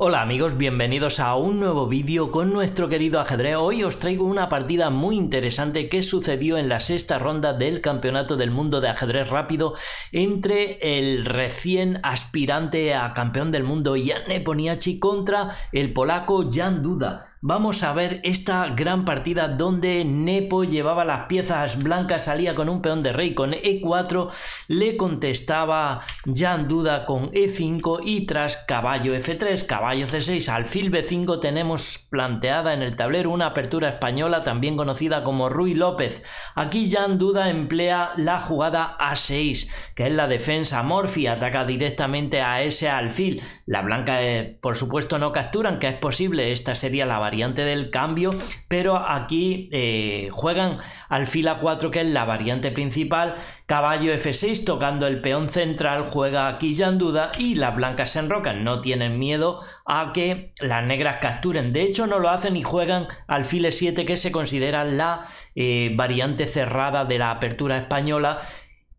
Hola amigos, bienvenidos a un nuevo vídeo con nuestro querido ajedrez. Hoy os traigo una partida muy interesante que sucedió en la sexta ronda del Campeonato del Mundo de Ajedrez Rápido entre el recién aspirante a campeón del mundo Jan Neponiachi contra el polaco Jan Duda vamos a ver esta gran partida donde Nepo llevaba las piezas blancas, salía con un peón de rey con E4, le contestaba Jan Duda con E5 y tras caballo F3, caballo C6, alfil B5 tenemos planteada en el tablero una apertura española también conocida como Ruy López. Aquí Jan Duda emplea la jugada A6, que es la defensa Morphy, ataca directamente a ese alfil. La blanca, eh, por supuesto, no capturan, que es posible, esta sería la variante del cambio, pero aquí eh, juegan alfil A4, que es la variante principal, caballo F6 tocando el peón central, juega aquí ya en duda y las blancas se enrocan, no tienen miedo a que las negras capturen, de hecho no lo hacen y juegan alfil E7, que se considera la eh, variante cerrada de la apertura española.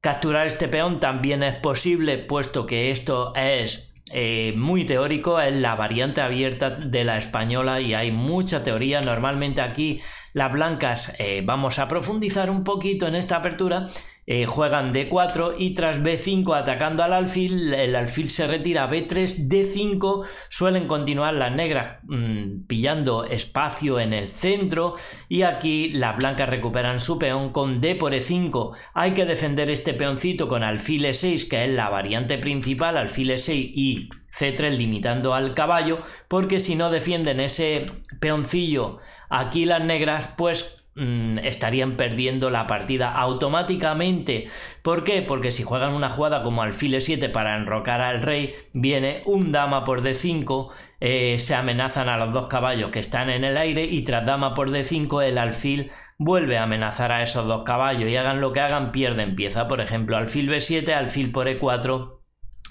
Capturar este peón también es posible, puesto que esto es eh, muy teórico, es la variante abierta de la española y hay mucha teoría. Normalmente aquí las blancas eh, vamos a profundizar un poquito en esta apertura eh, juegan D4 y tras B5 atacando al alfil, el alfil se retira B3, D5, suelen continuar las negras mm, pillando espacio en el centro y aquí las blancas recuperan su peón con D por E5. Hay que defender este peoncito con alfil E6 que es la variante principal, alfil E6 y C3 limitando al caballo porque si no defienden ese peoncillo aquí las negras pues Mm, estarían perdiendo la partida automáticamente. ¿Por qué? Porque si juegan una jugada como alfil e7 para enrocar al rey, viene un dama por d5, eh, se amenazan a los dos caballos que están en el aire y tras dama por d5 el alfil vuelve a amenazar a esos dos caballos y hagan lo que hagan, pierden pieza. Por ejemplo, alfil b7, alfil por e4.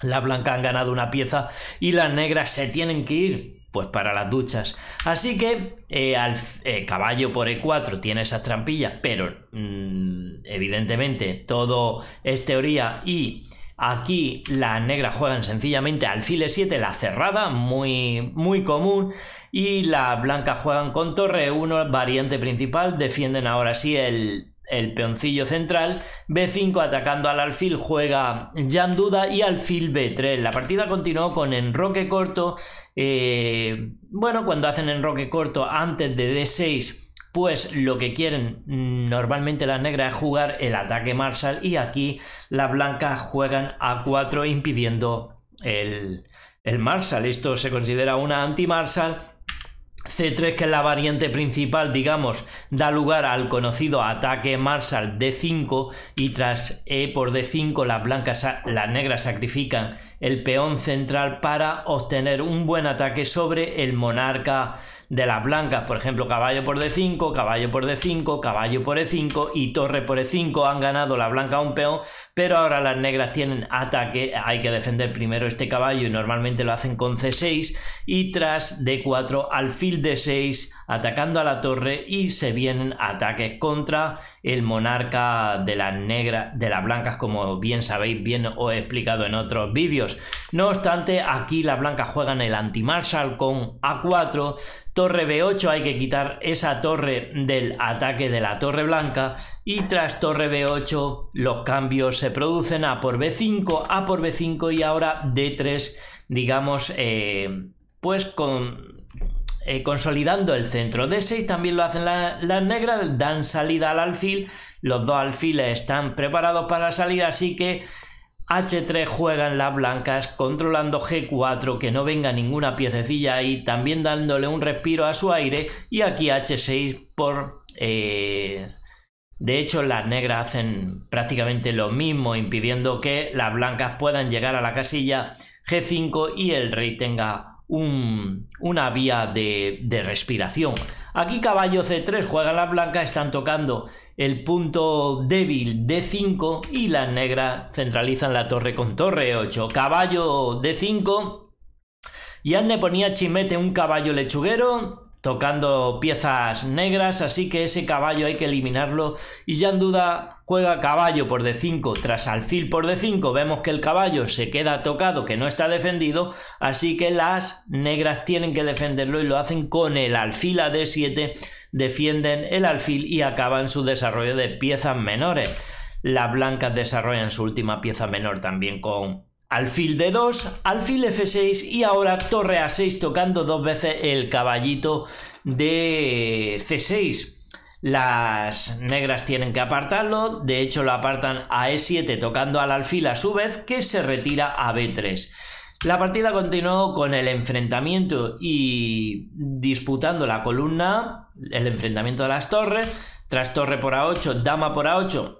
la blanca han ganado una pieza y las negras se tienen que ir pues para las duchas. Así que eh, al eh, caballo por E4 tiene esas trampillas, pero mm, evidentemente todo es teoría y aquí las negras juegan sencillamente alfil E7, la cerrada, muy, muy común, y la blanca juegan con torre 1, variante principal, defienden ahora sí el el peoncillo central, B5 atacando al alfil juega Jan Duda y alfil B3. La partida continuó con enroque corto. Eh, bueno, cuando hacen enroque corto antes de D6, pues lo que quieren normalmente las negras es jugar el ataque Marshall y aquí las blancas juegan A4 impidiendo el, el Marshall. Esto se considera una anti-Marshall C3, que es la variante principal, digamos, da lugar al conocido ataque Marshall D5 y tras E por D5 las blancas, las negras sacrifican el peón central para obtener un buen ataque sobre el monarca de las blancas, por ejemplo, caballo por D5, caballo por D5, caballo por E5 y torre por E5 han ganado la blanca un peón, pero ahora las negras tienen ataque, hay que defender primero este caballo y normalmente lo hacen con C6 y tras D4 alfil D6 atacando a la torre y se vienen ataques contra el monarca de las negras, de las blancas como bien sabéis, bien os he explicado en otros vídeos. No obstante, aquí las blancas juegan el anti-marshal con A4, torre b8 hay que quitar esa torre del ataque de la torre blanca y tras torre b8 los cambios se producen a por b5, a por b5 y ahora d3, digamos, eh, pues con, eh, consolidando el centro. d6 también lo hacen las negras, dan salida al alfil, los dos alfiles están preparados para salir, así que H3 juega en las blancas, controlando G4 que no venga ninguna piececilla y también dándole un respiro a su aire, y aquí H6 por... Eh, de hecho, las negras hacen prácticamente lo mismo, impidiendo que las blancas puedan llegar a la casilla G5 y el rey tenga una vía de, de, respiración. Aquí caballo C3 juega la blanca, están tocando el punto débil D5 y la negra centralizan la torre con torre 8. Caballo D5 y Anne ponía chimete un caballo lechuguero tocando piezas negras, así que ese caballo hay que eliminarlo. Y ya en duda juega caballo por d5 tras alfil por d5. Vemos que el caballo se queda tocado, que no está defendido, así que las negras tienen que defenderlo y lo hacen con el alfil a d7. Defienden el alfil y acaban su desarrollo de piezas menores. Las blancas desarrollan su última pieza menor también con alfil D2, alfil F6 y ahora torre A6 tocando dos veces el caballito de C6. Las negras tienen que apartarlo, de hecho lo apartan a E7 tocando al alfil a su vez que se retira a B3. La partida continuó con el enfrentamiento y disputando la columna, el enfrentamiento de las torres, tras torre por A8, dama por A8,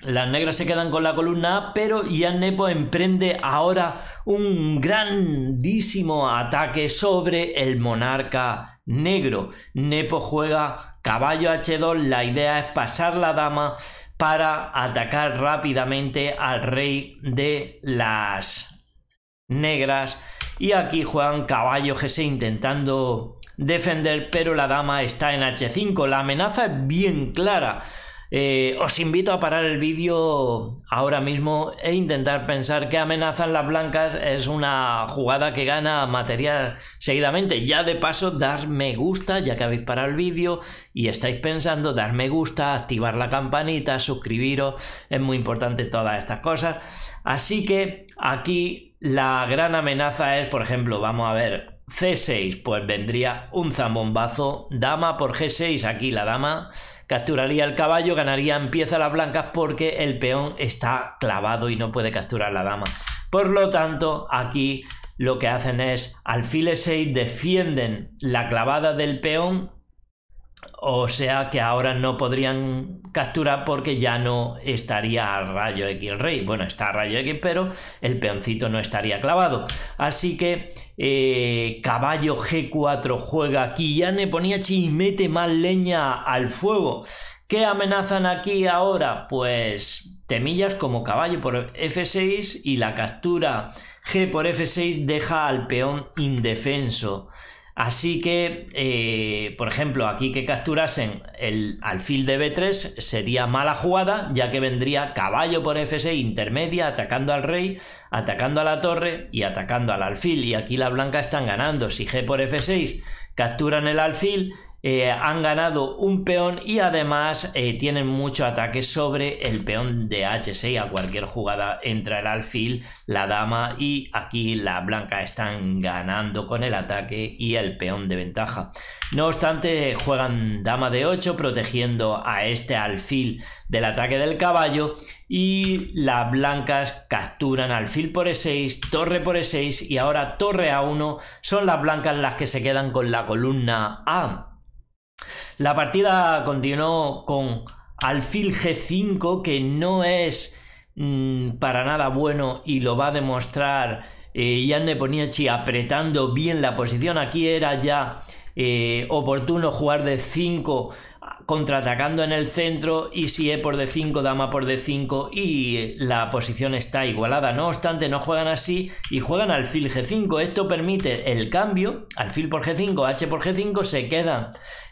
las negras se quedan con la columna A, pero Ian Nepo emprende ahora un grandísimo ataque sobre el monarca negro. Nepo juega caballo H2, la idea es pasar la dama para atacar rápidamente al rey de las negras. Y aquí juegan caballo G6 intentando defender, pero la dama está en H5. La amenaza es bien clara. Eh, os invito a parar el vídeo ahora mismo e intentar pensar que amenazan las blancas es una jugada que gana material seguidamente. Ya de paso, dar me gusta, ya que habéis parado el vídeo y estáis pensando, dar me gusta, activar la campanita, suscribiros, es muy importante todas estas cosas. Así que aquí la gran amenaza es, por ejemplo, vamos a ver, C6, pues vendría un zambombazo. Dama por G6, aquí la dama. Capturaría el caballo, ganaría en piezas las blancas porque el peón está clavado y no puede capturar la dama. Por lo tanto, aquí lo que hacen es alfil 6 defienden la clavada del peón o sea que ahora no podrían capturar porque ya no estaría a rayo X el rey. Bueno, está a rayo X, pero el peoncito no estaría clavado. Así que eh, caballo G4 juega aquí. Ya me ponía mete más leña al fuego. ¿Qué amenazan aquí ahora? Pues temillas como caballo por F6 y la captura G por F6 deja al peón indefenso. Así que, eh, por ejemplo, aquí que capturasen el alfil de B3 sería mala jugada, ya que vendría caballo por F6 intermedia, atacando al rey, atacando a la torre y atacando al alfil. Y aquí la blanca están ganando. Si G por F6 capturan el alfil, eh, han ganado un peón y además eh, tienen mucho ataque sobre el peón de H6. A cualquier jugada entra el alfil, la dama y aquí la blanca están ganando con el ataque y el peón de ventaja. No obstante, juegan dama de 8 protegiendo a este alfil del ataque del caballo y las blancas capturan alfil por E6, torre por E6 y ahora torre A1. Son las blancas las que se quedan con la columna A la partida continuó con alfil G5, que no es mm, para nada bueno y lo va a demostrar eh, Jan apretando bien la posición. Aquí era ya eh, oportuno jugar de 5 contraatacando en el centro y si E por D5, dama por D5 y la posición está igualada. No obstante, no juegan así y juegan alfil G5. Esto permite el cambio, alfil por G5, H por G5, se quedan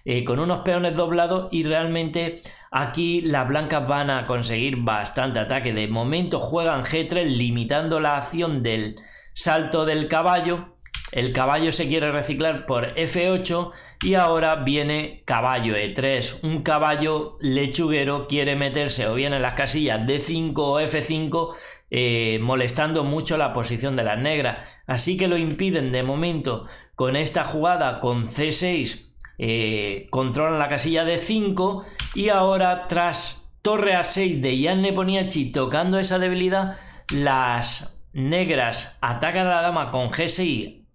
eh, con unos peones doblados y realmente aquí las blancas van a conseguir bastante ataque. De momento juegan G3 limitando la acción del salto del caballo el caballo se quiere reciclar por F8 y ahora viene caballo E3. Un caballo lechuguero quiere meterse o bien en las casillas D5 o F5 eh, molestando mucho la posición de las negras. Así que lo impiden de momento con esta jugada con C6. Eh, controlan la casilla d 5 y ahora tras torre a 6 de Jan Neponiachi tocando esa debilidad, las negras atacan a la dama con G6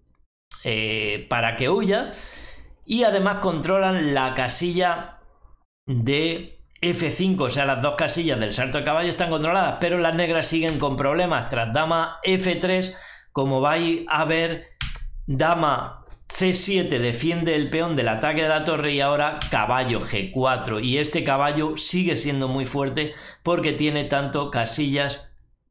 eh, para que huya. Y además controlan la casilla de F5, o sea, las dos casillas del salto de caballo están controladas, pero las negras siguen con problemas. Tras dama F3, como vais a ver, dama C7 defiende el peón del ataque de la torre y ahora caballo G4. Y este caballo sigue siendo muy fuerte porque tiene tanto casillas,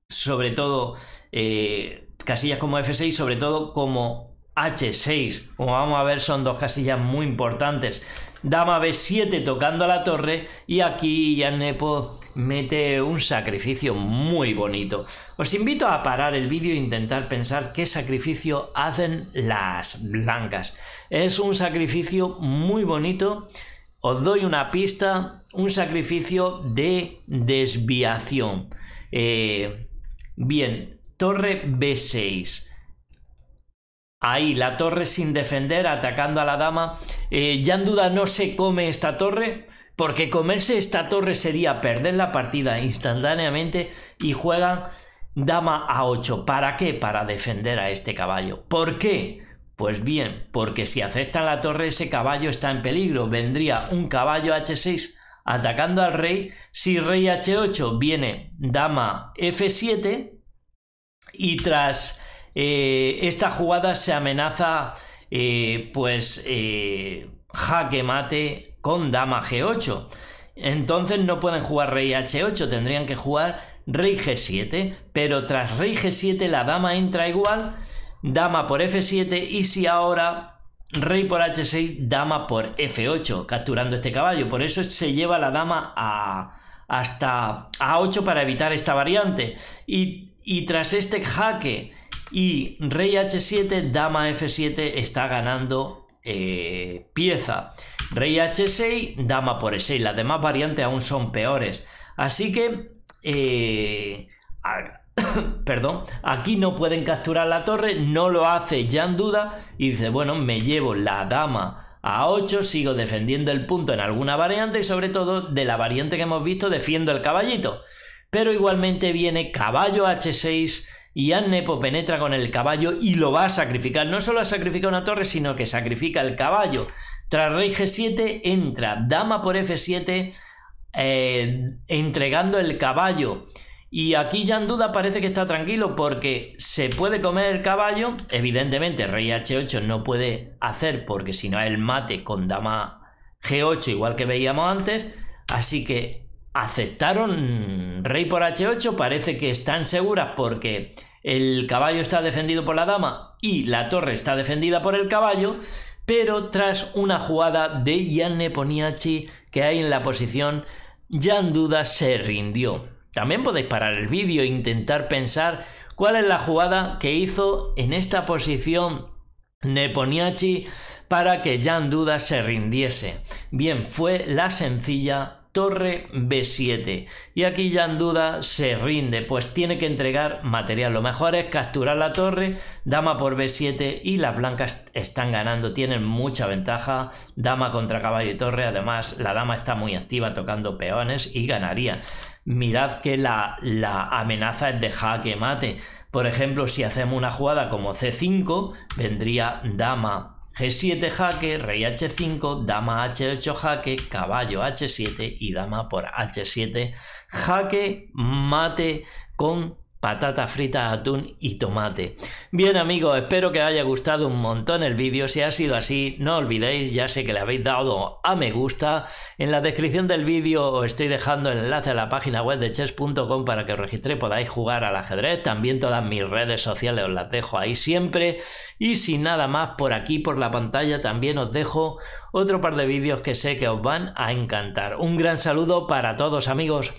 sobre todo eh, casillas como F6, sobre todo como H6. Como vamos a ver, son dos casillas muy importantes. Dama B7 tocando la torre y aquí Nepo mete un sacrificio muy bonito. Os invito a parar el vídeo e intentar pensar qué sacrificio hacen las blancas. Es un sacrificio muy bonito. Os doy una pista, un sacrificio de desviación. Eh, bien, torre B6 Ahí, la torre sin defender, atacando a la dama. Eh, ya en duda no se come esta torre, porque comerse esta torre sería perder la partida instantáneamente y juegan dama a 8. ¿Para qué? Para defender a este caballo. ¿Por qué? Pues bien, porque si aceptan la torre ese caballo está en peligro. Vendría un caballo h6 atacando al rey. Si rey h8 viene dama f7 y tras eh, esta jugada se amenaza eh, pues eh, jaque mate con dama g8. Entonces no pueden jugar rey h8, tendrían que jugar rey g7, pero tras rey g7 la dama entra igual, dama por f7 y si ahora rey por h6, dama por f8, capturando este caballo. Por eso se lleva la dama a, hasta a8 para evitar esta variante. Y, y tras este jaque y rey h7, dama f7 está ganando eh, pieza. Rey h6, dama por e6. Las demás variantes aún son peores. Así que... Eh, perdón, aquí no pueden capturar la torre, no lo hace ya en duda y dice, bueno, me llevo la dama a 8, sigo defendiendo el punto en alguna variante y sobre todo de la variante que hemos visto defiendo el caballito. Pero igualmente viene caballo h6 y Annepo penetra con el caballo y lo va a sacrificar. No solo sacrifica una torre, sino que sacrifica el caballo. Tras rey G7 entra dama por F7 eh, entregando el caballo. Y aquí ya en duda parece que está tranquilo porque se puede comer el caballo. Evidentemente, rey H8 no puede hacer porque si no el mate con dama G8 igual que veíamos antes. Así que aceptaron rey por h8, parece que están seguras porque el caballo está defendido por la dama y la torre está defendida por el caballo, pero tras una jugada de Jan Neponiachi que hay en la posición, Jan Duda se rindió. También podéis parar el vídeo e intentar pensar cuál es la jugada que hizo en esta posición Neponiachi para que Jan Duda se rindiese. Bien, fue la sencilla torre B7. Y aquí ya en duda se rinde, pues tiene que entregar material. Lo mejor es capturar la torre, dama por B7 y las blancas están ganando, tienen mucha ventaja. Dama contra caballo y torre, además la dama está muy activa tocando peones y ganaría. Mirad que la, amenaza es de jaque mate. Por ejemplo, si hacemos una jugada como C5, vendría dama G7 jaque, rey H5, dama H8 jaque, caballo H7 y dama por H7 jaque, mate con patata frita, atún y tomate. Bien amigos, espero que os haya gustado un montón el vídeo, si ha sido así no olvidéis, ya sé que le habéis dado a me gusta, en la descripción del vídeo os estoy dejando el enlace a la página web de chess.com para que os registréis, podáis jugar al ajedrez, también todas mis redes sociales os las dejo ahí siempre y sin nada más por aquí por la pantalla también os dejo otro par de vídeos que sé que os van a encantar. Un gran saludo para todos amigos.